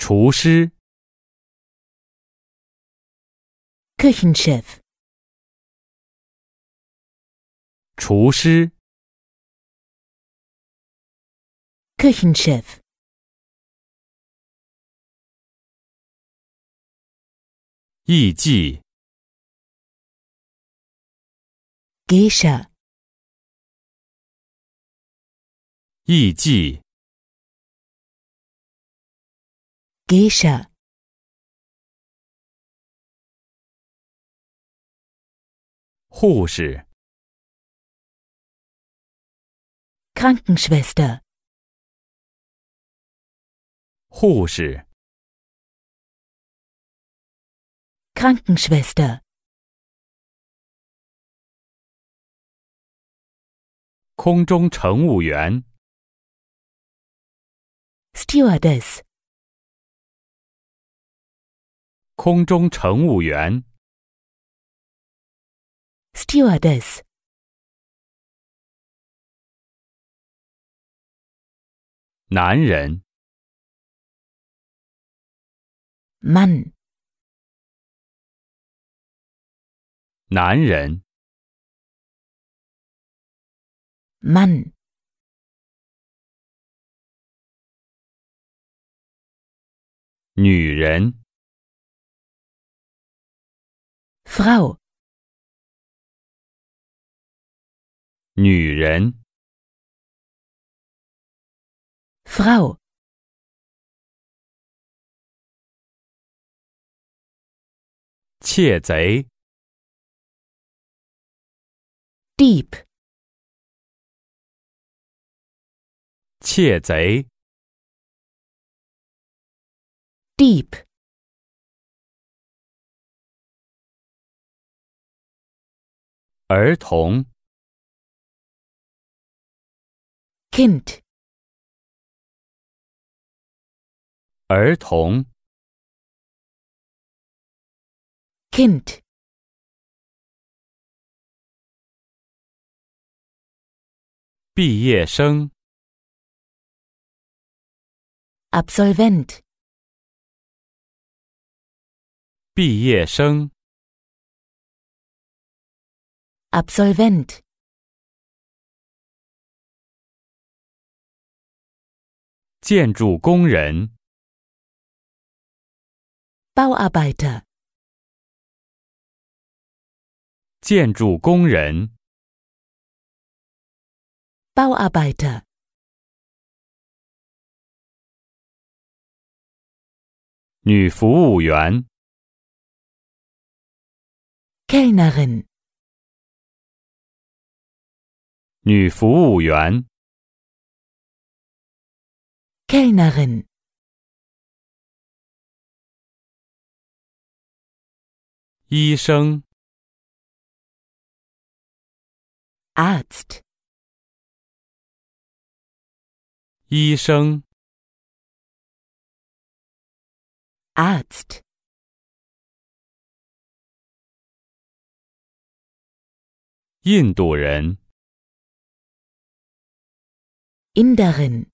厨师，Küchenchef。厨师，Küchenchef。艺妓。g e i s h a 艺妓。Gescher Hose Krankenschwester Hose Krankenschwester Stewardess 空中乘务员，Stewardess，男人，Man，男人，Man，女人。Frau，女人。Frau，窃贼。Deep，窃贼。Deep。儿童，Kind，儿童，Kind，毕业生，Absolvent，毕业生。Absolvent 建筑工人 Bauarbeiter 建筑工人 Bauarbeiter 女服务员 Kellnerin 女服务员，Kellnerin，医生，Arzt，医生，Arzt，印度人。Inderin.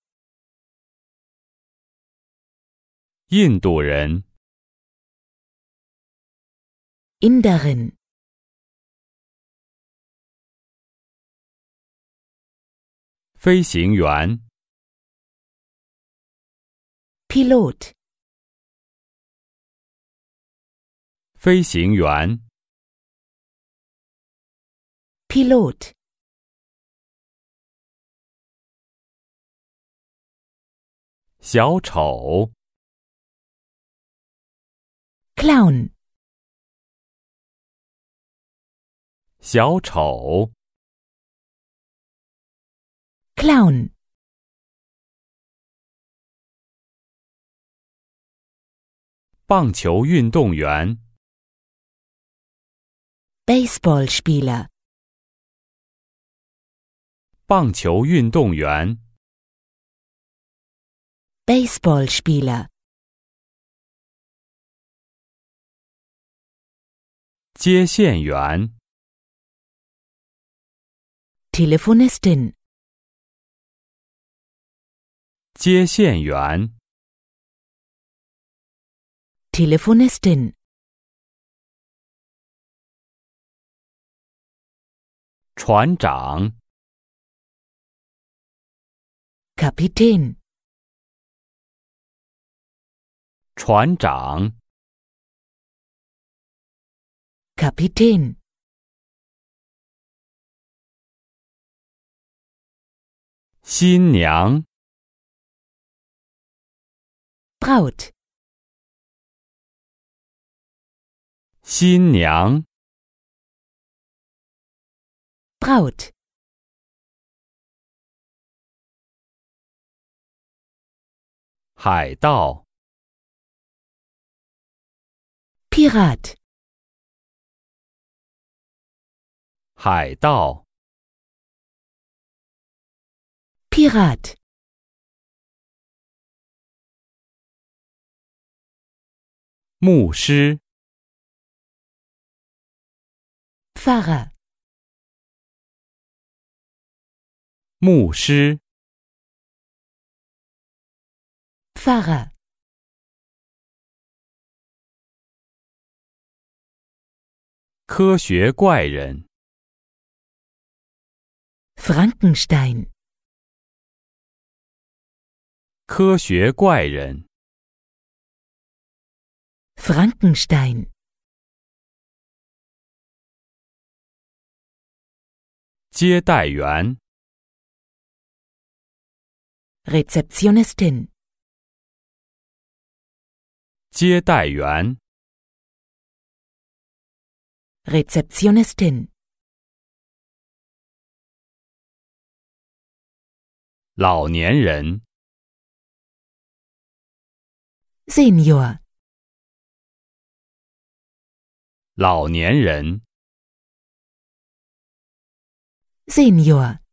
Induren. Inderin. Pilot. Pilot. 小丑，Clown。小丑，Clown。棒球运动员，Baseball Spieler。棒球运动员。Baseballspieler 接线员 Telefonistin 接线员 Telefonistin Kapitän 船长，Kapitän，新娘，Braut，新娘，Braut，海盗。pirat，海盗。pirat，牧师。farah，牧师。farah。科学怪人，Frankenstein。科学怪人，Frankenstein。接待员，Rezeptionistin。接待员。Rezeptionistin. 老年人 Senior. 老年人 Senior.